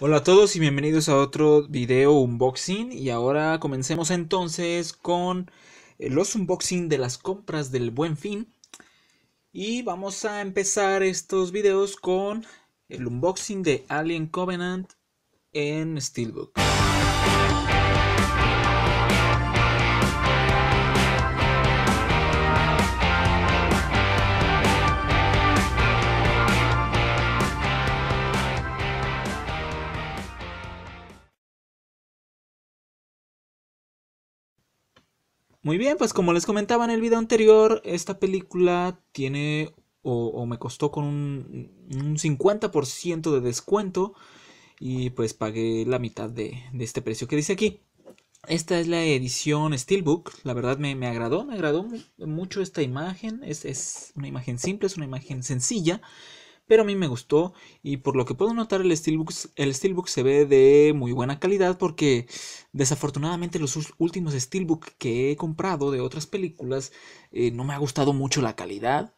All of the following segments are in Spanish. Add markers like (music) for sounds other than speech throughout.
Hola a todos y bienvenidos a otro video unboxing y ahora comencemos entonces con eh, los unboxing de las compras del buen fin y vamos a empezar estos videos con el unboxing de Alien Covenant en Steelbook. Muy bien, pues como les comentaba en el video anterior, esta película tiene o, me costó con un, 50% de descuento y pues pagué la mitad de, este precio que dice aquí. Esta es la edición Steelbook, la verdad me, agradó, me agradó mucho esta imagen, es, es una imagen simple, es una imagen sencilla pero a mí me gustó y por lo que puedo notar el Steelbook, el se ve de muy buena calidad porque desafortunadamente los últimos Steelbook que he comprado de otras películas eh, no me ha gustado mucho la calidad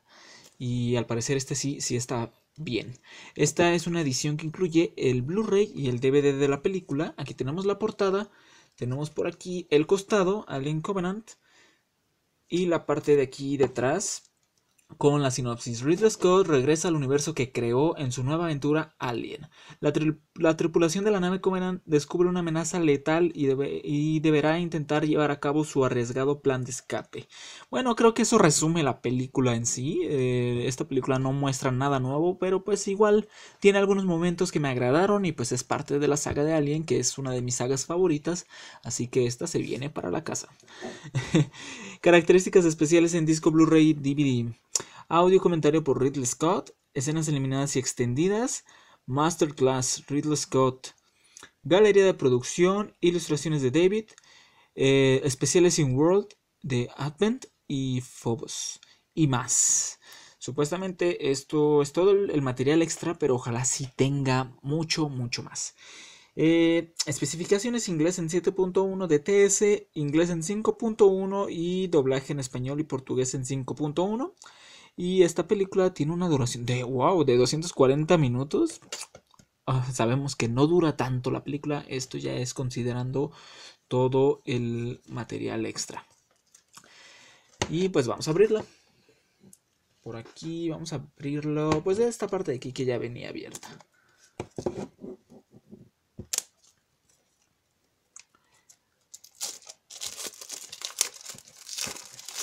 y al parecer este sí, sí está Bien, esta es una edición que incluye el Blu-ray y el DVD de la película. Aquí tenemos la portada, tenemos por aquí el costado, Alien Covenant, y la parte de aquí detrás, con la sinopsis, Ridley Scott regresa al universo que creó en su nueva aventura Alien. La, tripulación de la nave Comeran descubre una amenaza letal y, deberá intentar llevar a cabo su arriesgado plan de escape. Bueno, creo que eso resume la película en sí. Eh, esta película no muestra nada nuevo, pero pues igual tiene algunos momentos que me agradaron y pues es parte de la saga de Alien, que es una de mis sagas favoritas, así que esta se viene para la casa. (laughs) Características especiales en disco Blu-ray DVD. Audio comentario por Ridley Scott. Escenas eliminadas y extendidas. Masterclass Ridley Scott. Galería de producción. Ilustraciones de David. Eh, especiales in World de Advent y Phobos. Y más. Supuestamente esto es todo el material extra, pero ojalá sí tenga mucho, mucho más. Eh, especificaciones inglés en 7.1, DTS inglés en 5.1 y doblaje en español y portugués en 5.1. Y esta película tiene una duración de, wow, de 240 minutos. Ah, sabemos que no dura tanto la película, esto ya es considerando todo el material extra. Y pues vamos a abrirla. Por aquí vamos a abrirlo, pues de esta parte de aquí que ya venía abierta.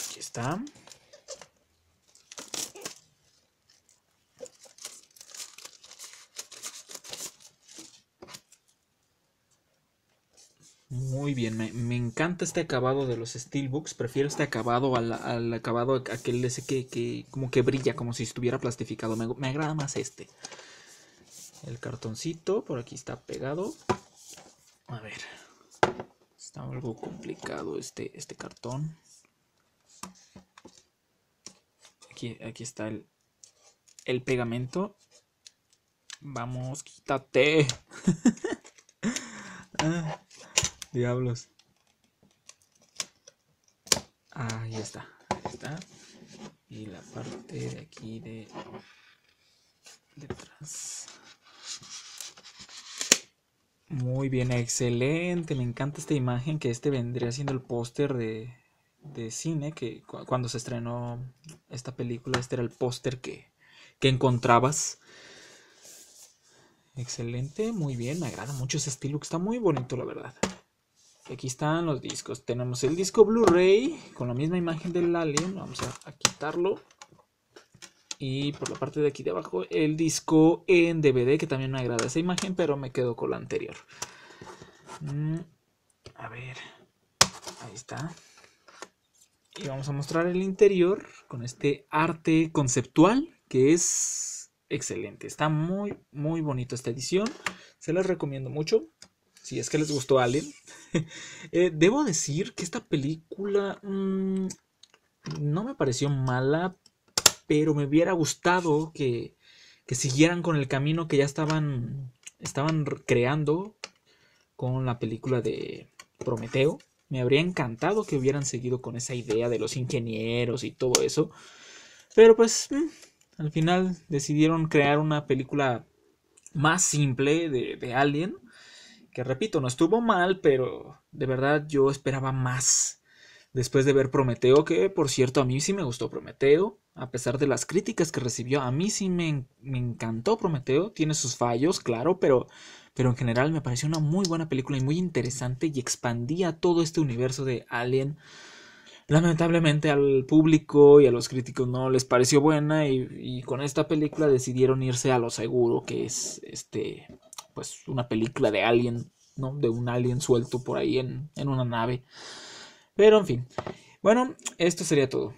Aquí está. Muy bien, me, encanta este acabado de los Steelbooks. Prefiero este acabado al, acabado aquel ese que, que, como que brilla, como si estuviera plastificado. Me, agrada más este. El cartoncito por aquí está pegado. A ver. Está algo complicado este, este cartón. Aquí, aquí está el, el pegamento. Vamos, quítate. (laughs) Diablos. Ah, Ahí está. está. Y la parte de aquí de detrás. Muy bien, excelente. Me encanta esta imagen que este vendría siendo el póster de, cine que cuando se estrenó esta película, este era el póster que, que encontrabas. Excelente, muy bien, me agrada mucho ese estilo que está muy bonito, la verdad. Aquí están los discos. Tenemos el disco Blu-ray con la misma imagen del Alien. Vamos a, quitarlo. Y por la parte de aquí de abajo el disco en DVD que también me agrada esa imagen, pero me quedo con la anterior. Mm, a ver. Ahí está. Y vamos a mostrar el interior con este arte conceptual que es excelente. Está muy, muy bonito esta edición. Se las recomiendo mucho si es que les gustó Alien. (laughs) Eh, debo decir que esta película mm, no me pareció mala, pero me hubiera gustado que, que siguieran con el camino que ya estaban, estaban creando con la película de Prometeo. Me habría encantado que hubieran seguido con esa idea de los ingenieros y todo eso. Pero pues mm, al final decidieron crear una película más simple de, de Alien que repito, no estuvo mal, pero de verdad yo esperaba más. Después de ver Prometeo, que por cierto a mí sí me gustó Prometeo, a pesar de las críticas que recibió, a mí sí me, encantó Prometeo, tiene sus fallos, claro, pero, pero en general me pareció una muy buena película y muy interesante y expandía todo este universo de Alien. Lamentablemente al público y a los críticos no les pareció buena y, y con esta película decidieron irse a lo seguro, que es este pues una película de alguien. ¿no? De un alien suelto por ahí en, en una nave. Pero en fin. Bueno, esto sería todo.